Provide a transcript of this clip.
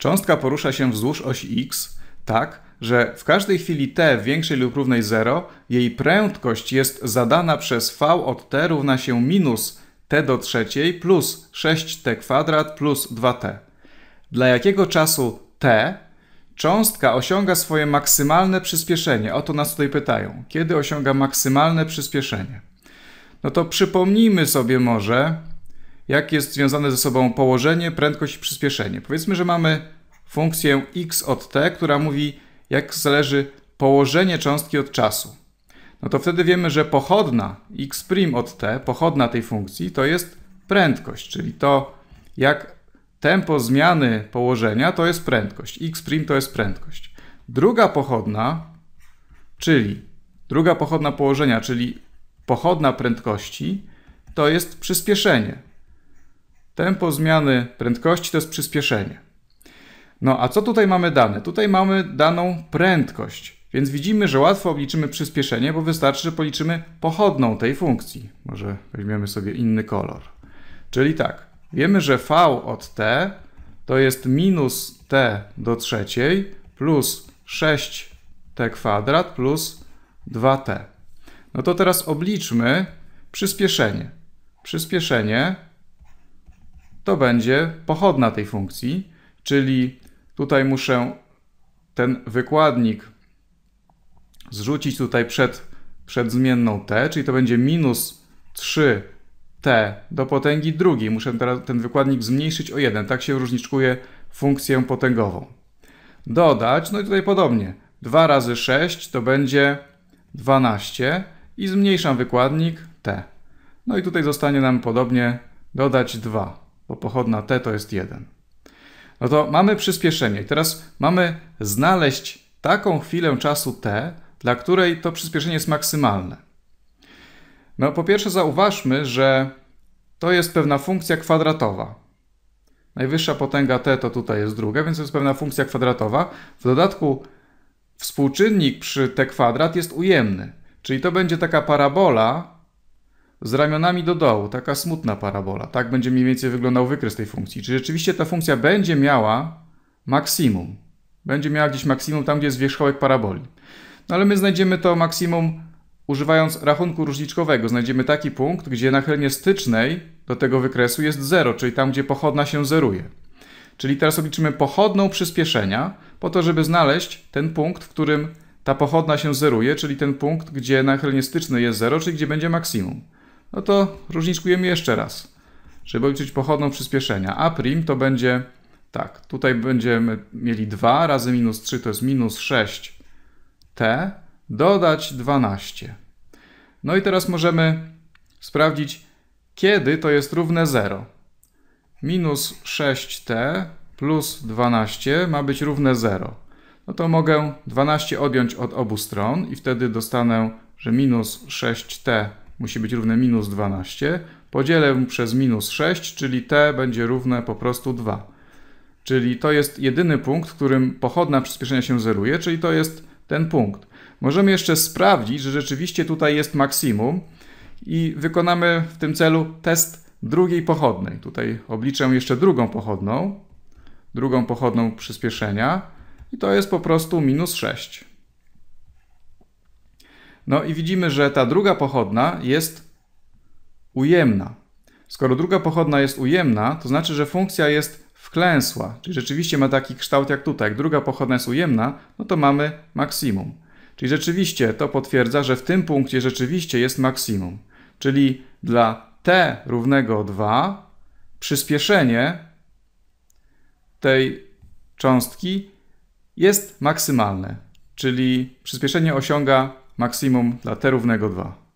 Cząstka porusza się wzdłuż osi x tak, że w każdej chwili t większej lub równej 0 jej prędkość jest zadana przez v od t równa się minus t do trzeciej plus 6t kwadrat plus 2t. Dla jakiego czasu t cząstka osiąga swoje maksymalne przyspieszenie? O to nas tutaj pytają. Kiedy osiąga maksymalne przyspieszenie? No to przypomnijmy sobie może, jak jest związane ze sobą położenie, prędkość i przyspieszenie. Powiedzmy, że mamy funkcję x od t, która mówi, jak zależy położenie cząstki od czasu. No to wtedy wiemy, że pochodna x' od t, pochodna tej funkcji, to jest prędkość, czyli to, jak tempo zmiany położenia, to jest prędkość. x' to jest prędkość. Druga pochodna, czyli druga pochodna położenia, czyli pochodna prędkości, to jest przyspieszenie. Tempo zmiany prędkości to jest przyspieszenie. No a co tutaj mamy dane? Tutaj mamy daną prędkość, więc widzimy, że łatwo obliczymy przyspieszenie, bo wystarczy, że policzymy pochodną tej funkcji. Może weźmiemy sobie inny kolor. Czyli tak, wiemy, że v od t to jest minus t do trzeciej plus 6t kwadrat plus 2t. No to teraz obliczmy przyspieszenie. Przyspieszenie to będzie pochodna tej funkcji, czyli tutaj muszę ten wykładnik zrzucić tutaj przed, przed zmienną t, czyli to będzie minus 3t do potęgi drugiej. Muszę teraz ten wykładnik zmniejszyć o 1, tak się różniczkuje funkcję potęgową. Dodać, no i tutaj podobnie, 2 razy 6 to będzie 12 i zmniejszam wykładnik t. No i tutaj zostanie nam podobnie dodać 2 bo pochodna t to jest 1. No to mamy przyspieszenie. Teraz mamy znaleźć taką chwilę czasu t, dla której to przyspieszenie jest maksymalne. No po pierwsze zauważmy, że to jest pewna funkcja kwadratowa. Najwyższa potęga t to tutaj jest druga, więc to jest pewna funkcja kwadratowa. W dodatku współczynnik przy t kwadrat jest ujemny, czyli to będzie taka parabola, z ramionami do dołu, taka smutna parabola. Tak będzie mniej więcej wyglądał wykres tej funkcji. Czy rzeczywiście ta funkcja będzie miała maksimum? Będzie miała gdzieś maksimum tam, gdzie jest wierzchołek paraboli. No ale my znajdziemy to maksimum używając rachunku różniczkowego. Znajdziemy taki punkt, gdzie nachylenie stycznej do tego wykresu jest 0, czyli tam, gdzie pochodna się zeruje. Czyli teraz obliczymy pochodną przyspieszenia po to, żeby znaleźć ten punkt, w którym ta pochodna się zeruje, czyli ten punkt, gdzie nachylenie styczne jest 0, czyli gdzie będzie maksimum no to różniczkujemy jeszcze raz, żeby obliczyć pochodną przyspieszenia. A prim to będzie, tak, tutaj będziemy mieli 2 razy minus 3 to jest minus 6t, dodać 12. No i teraz możemy sprawdzić, kiedy to jest równe 0. Minus 6t plus 12 ma być równe 0. No to mogę 12 odjąć od obu stron i wtedy dostanę, że minus 6t musi być równe minus 12, podzielę przez minus 6, czyli t będzie równe po prostu 2. Czyli to jest jedyny punkt, w którym pochodna przyspieszenia się zeruje, czyli to jest ten punkt. Możemy jeszcze sprawdzić, że rzeczywiście tutaj jest maksimum i wykonamy w tym celu test drugiej pochodnej. Tutaj obliczę jeszcze drugą pochodną, drugą pochodną przyspieszenia i to jest po prostu minus 6. No i widzimy, że ta druga pochodna jest ujemna. Skoro druga pochodna jest ujemna, to znaczy, że funkcja jest wklęsła, czyli rzeczywiście ma taki kształt jak tutaj. Jak druga pochodna jest ujemna, no to mamy maksimum. Czyli rzeczywiście to potwierdza, że w tym punkcie rzeczywiście jest maksimum. Czyli dla t równego 2 przyspieszenie tej cząstki jest maksymalne, czyli przyspieszenie osiąga maksimum dla t równego 2.